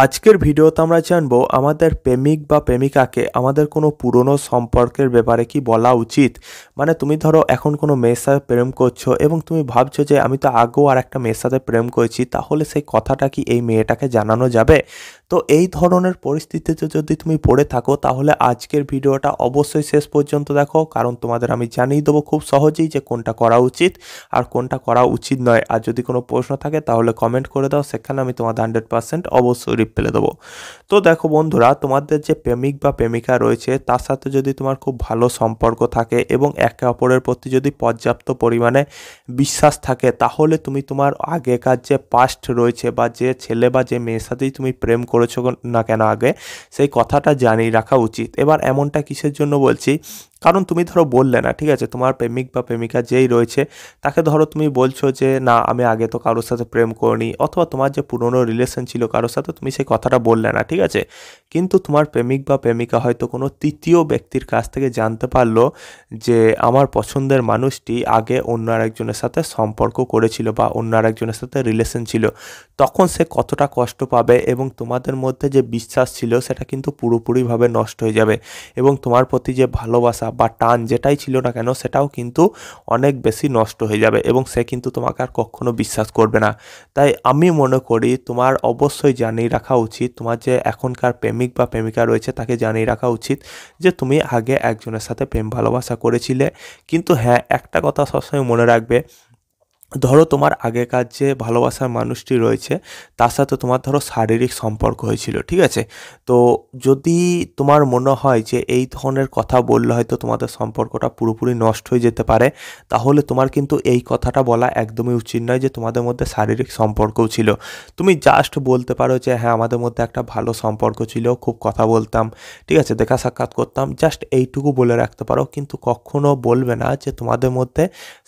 আজকের ভিডিওতে আমরা জানবো আমাদের প্রেমিক বা প্রেমিকাকে আমাদের কোনো পুরনো সম্পর্কের ব্যাপারে কি বলা উচিত মানে তুমি ধরো এখন কোনো মেয়ের সাথে প্রেম করছো এবং তুমি ভাবছো যে আমি তো আগেও আর একটা মেয়ের সাথে প্রেম করেছি তাহলে সেই কথাটা কি এই মেয়েটাকে জানানো যাবে তো এই ধরনের পরিস্থিতিতে যদি তুমি পড়ে থাকো তাহলে আজকের ভিডিওটা অবশ্যই শেষ পর্যন্ত দেখো কারণ তোমাদের আমি জানিয়ে দেবো খুব সহজেই যে কোনটা করা উচিত আর কোনটা করা উচিত নয় আর যদি কোনো প্রশ্ন থাকে তাহলে কমেন্ট করে দাও সেখানে আমি তোমাদের হান্ড্রেড পার্সেন্ট অবশ্যই রিপ্লাই দেবো তো দেখো বন্ধুরা তোমাদের যে প্রেমিক বা প্রেমিকা রয়েছে তার সাথে যদি তোমার খুব ভালো সম্পর্ক থাকে এবং একে অপরের প্রতি যদি পর্যাপ্ত পরিমাণে বিশ্বাস থাকে তাহলে তুমি তোমার আগেকার যে পাস্ট রয়েছে বা যে ছেলে বা যে মেয়ের সাথেই তুমি প্রেম করে করেছ না কেন আগে সেই কথাটা জানিয়ে রাখা উচিত এবার এমনটা কিসের জন্য বলছি কারণ তুমি ধরো বললে না ঠিক আছে তোমার প্রেমিক বা প্রেমিকা যেই রয়েছে তাকে ধরো তুমি বলছো যে না আমি আগে তো কারোর সাথে প্রেম করিনি অথবা তোমার যে পুরনো রিলেশন ছিল কারোর সাথে তুমি সেই কথাটা বললে না ঠিক আছে কিন্তু তোমার প্রেমিক বা প্রেমিকা হয়তো কোনো তৃতীয় ব্যক্তির কাছ থেকে জানতে পারলো যে আমার পছন্দের মানুষটি আগে অন্য আরেকজনের সাথে সম্পর্ক করেছিল বা অন্য আরেকজনের সাথে রিলেশন ছিল তখন সে কতটা কষ্ট পাবে এবং তোমাদের তোমাদের মধ্যে যে বিশ্বাস ছিল সেটা কিন্তু পুরোপুরিভাবে নষ্ট হয়ে যাবে এবং তোমার প্রতি যে ভালোবাসা বা টান যেটাই ছিল না কেন সেটাও কিন্তু অনেক বেশি নষ্ট হয়ে যাবে এবং সে কিন্তু তোমাকে আর কখনো বিশ্বাস করবে না তাই আমি মনে করি তোমার অবশ্যই জানিয়ে রাখা উচিত তোমার যে এখনকার প্রেমিক বা প্রেমিকা রয়েছে তাকে জানিয়ে রাখা উচিত যে তুমি আগে একজনের সাথে প্রেম ভালোবাসা করেছিলে কিন্তু হ্যাঁ একটা কথা সবসময় মনে রাখবে ধরো তোমার আগেকার যে ভালোবাসার মানুষটি রয়েছে তার সাথে তোমার ধরো শারীরিক সম্পর্ক হয়েছিল ঠিক আছে তো যদি তোমার মনে হয় যে এই ধরনের কথা বললে হয়তো তোমাদের সম্পর্কটা পুরোপুরি নষ্ট হয়ে যেতে পারে তাহলে তোমার কিন্তু এই কথাটা বলা একদমই উচিত নয় যে তোমাদের মধ্যে শারীরিক সম্পর্কও ছিল তুমি জাস্ট বলতে পারো যে হ্যাঁ আমাদের মধ্যে একটা ভালো সম্পর্ক ছিল খুব কথা বলতাম ঠিক আছে দেখা সাক্ষাৎ করতাম জাস্ট এইটুকু বলে রাখতে পারো কিন্তু কখনো বলবে না যে তোমাদের মধ্যে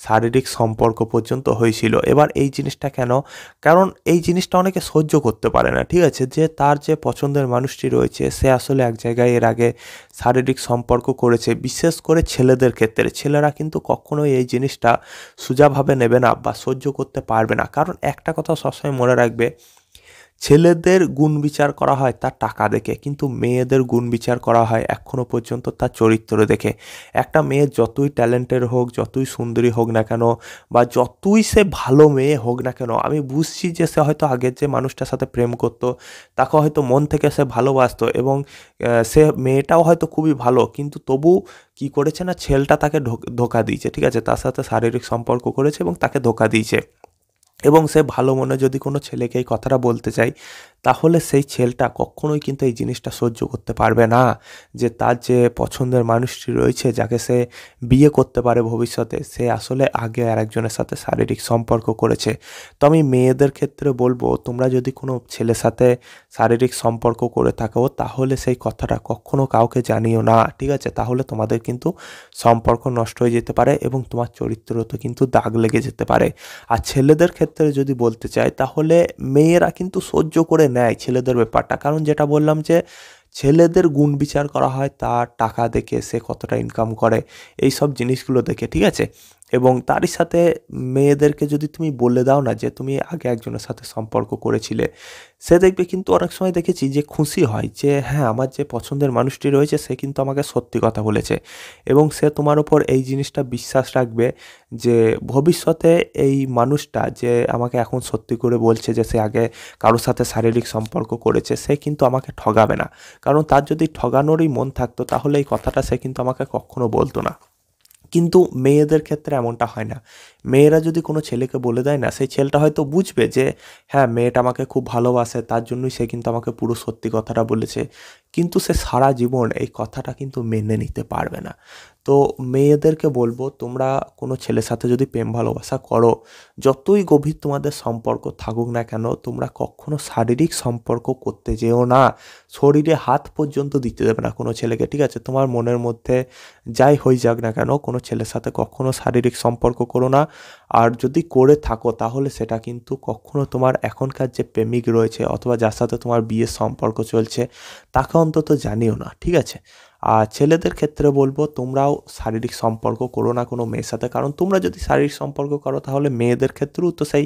শারীরিক সম্পর্ক পর্যন্ত হয়েছিল এবার এই জিনিসটা কেন কারণ এই জিনিসটা অনেকে সহ্য করতে পারে না ঠিক আছে যে তার যে পছন্দের মানুষটি রয়েছে সে আসলে এক জায়গায় এর আগে শারীরিক সম্পর্ক করেছে বিশেষ করে ছেলেদের ক্ষেত্রে ছেলেরা কিন্তু কখনোই এই জিনিসটা সোজাভাবে নেবে না বা সহ্য করতে পারবে না কারণ একটা কথা সবসময় মনে রাখবে ছেলেদের গুণ বিচার করা হয় তার টাকা দেখে কিন্তু মেয়েদের গুণ বিচার করা হয় এখনও পর্যন্ত তার চরিত্র দেখে একটা মেয়ে যতই ট্যালেন্টের হোক যতই সুন্দরী হোক না কেন বা যতই সে ভালো মেয়ে হোক না কেন আমি বুঝছি যে সে হয়তো আগের যে মানুষটার সাথে প্রেম করতো তাকে হয়তো মন থেকে সে ভালোবাসত এবং সে মেয়েটাও হয়তো খুবই ভালো কিন্তু তবু কি করেছে না ছেলটা তাকে ধোকা দিয়েছে ঠিক আছে তার সাথে শারীরিক সম্পর্ক করেছে এবং তাকে ধোকা দিয়েছে এবং সে ভালো মনে যদি কোনো ছেলেকে এই কথাটা বলতে চায় তাহলে সেই ছেলেটা কখনোই কিন্তু এই জিনিসটা সহ্য করতে পারবে না যে তার যে পছন্দের মানুষটি রয়েছে যাকে সে বিয়ে করতে পারে ভবিষ্যতে সে আসলে আগে আর একজনের সাথে শারীরিক সম্পর্ক করেছে তো আমি মেয়েদের ক্ষেত্রে বলবো তোমরা যদি কোনো ছেলের সাথে শারীরিক সম্পর্ক করে থাকো তাহলে সেই কথাটা কখনো কাউকে জানিও না ঠিক আছে তাহলে তোমাদের কিন্তু সম্পর্ক নষ্ট হয়ে যেতে পারে এবং তোমার চরিত্র তো কিন্তু দাগ লেগে যেতে পারে আর ছেলেদের ক্ষেত্রে যদি বলতে চাই তাহলে মেয়েরা কিন্তু সহ্য করে নেয় ছেলেদের ব্যাপারটা কারণ যেটা বললাম যে ছেলেদের গুণ বিচার করা হয় তার টাকা দেখে সে কতটা ইনকাম করে এই সব জিনিসগুলো দেখে ঠিক আছে এবং তারই সাথে মেয়েদেরকে যদি তুমি বলে দাও না যে তুমি আগে একজনের সাথে সম্পর্ক করেছিলে সে দেখবে কিন্তু অনেক সময় দেখেছি যে খুশি হয় যে হ্যাঁ আমার যে পছন্দের মানুষটি রয়েছে সে কিন্তু আমাকে সত্যি কথা বলেছে এবং সে তোমার ওপর এই জিনিসটা বিশ্বাস রাখবে যে ভবিষ্যতে এই মানুষটা যে আমাকে এখন সত্যি করে বলছে যে সে আগে কারোর সাথে শারীরিক সম্পর্ক করেছে সে কিন্তু আমাকে ঠগাবে না কারণ তার যদি ঠগানোরই মন থাকতো তাহলে এই কথাটা সে কিন্তু আমাকে কখনো বলতো না কিন্তু মেয়েদের ক্ষেত্রে এমনটা হয় না মেয়েরা যদি কোনো ছেলেকে বলে দেয় না সেই ছেলেটা হয়তো বুঝবে যে হ্যাঁ মেয়েটা আমাকে খুব ভালোবাসে তার জন্যই সে কিন্তু আমাকে পুরো সত্যি কথাটা বলেছে কিন্তু সে সারা জীবন এই কথাটা কিন্তু মেনে নিতে পারবে না তো মেয়েদেরকে বলবো তোমরা কোনো ছেলের সাথে যদি প্রেম ভালোবাসা করো যতই গভীর তোমাদের সম্পর্ক থাকুক না কেন তোমরা কখনো শারীরিক সম্পর্ক করতে যেও না শরীরে হাত পর্যন্ত দিতে দেবে না কোনো ছেলেকে ঠিক আছে তোমার মনের মধ্যে যাই হয়ে যাক না কেন কোনো ছেলের সাথে কখনো শারীরিক সম্পর্ক করো না আর যদি করে থাকো তাহলে সেটা কিন্তু কখনো তোমার এখনকার যে প্রেমিক রয়েছে অথবা যার সাথে তোমার বিয়ের সম্পর্ক চলছে তাকে অন্তত জানিও না ঠিক আছে আর ছেলেদের ক্ষেত্রে বলবো তোমরাও শারীরিক সম্পর্ক করো না কোনো মেয়ের সাথে কারণ তোমরা যদি শারীরিক সম্পর্ক করো তাহলে মেয়েদের ক্ষেত্রেও তো সেই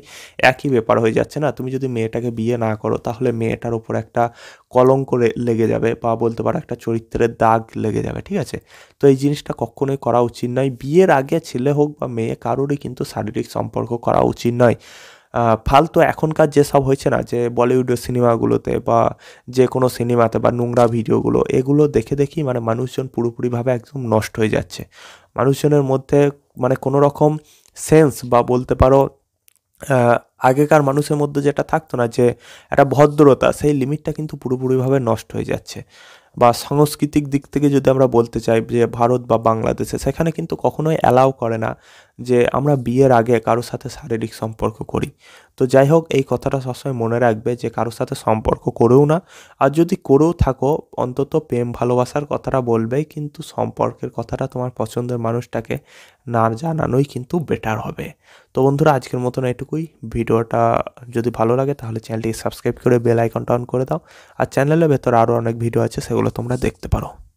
একই ব্যাপার হয়ে যাচ্ছে না তুমি যদি মেয়েটাকে বিয়ে না করো তাহলে মেয়েটার ওপর একটা কলঙ্ক লেগে যাবে বা বলতে পারো একটা চরিত্রের দাগ লেগে যাবে ঠিক আছে তো এই জিনিসটা কখনোই করা উচিত নয় বিয়ের আগে ছেলে হোক বা মেয়ে কারোরই কিন্তু শারীরিক সম্পর্ক করা উচিত নয় ফালতু এখনকার যেসব হয়েছে না যে বলিউডের সিনেমাগুলোতে বা যে কোনো সিনেমাতে বা নোংরা ভিডিওগুলো এগুলো দেখে দেখি মানে মানুষজন পুরোপুরিভাবে একদম নষ্ট হয়ে যাচ্ছে মানুষজনের মধ্যে মানে কোনো রকম সেন্স বা বলতে পারো আগেকার মানুষের মধ্যে যেটা থাকতো না যে একটা ভদ্রতা সেই লিমিটটা কিন্তু পুরোপুরিভাবে নষ্ট হয়ে যাচ্ছে বা সাংস্কৃতিক দিক থেকে যদি আমরা বলতে চাই যে ভারত বা বাংলাদেশে সেখানে কিন্তু কখনোই অ্যালাউ করে না যে আমরা বিয়ের আগে কারোর সাথে শারীরিক সম্পর্ক করি তো যাই হোক এই কথাটা সবসময় মনে রাখবে যে কারোর সাথে সম্পর্ক করেও না আর যদি করেও থাকো অন্তত প্রেম ভালোবাসার কথাটা বলবেই কিন্তু সম্পর্কের কথাটা তোমার পছন্দের মানুষটাকে না জানানোই কিন্তু বেটার হবে তো বন্ধুরা আজকের মতন এটুকুই ভিডিওটা যদি ভালো লাগে তাহলে চ্যানেলটি সাবস্ক্রাইব করে বেল আইকনটা অন করে দাও আর চ্যানেলের ভেতর আরও অনেক ভিডিও আছে সেগুলো সেগুলো তোমরা দেখতে পারো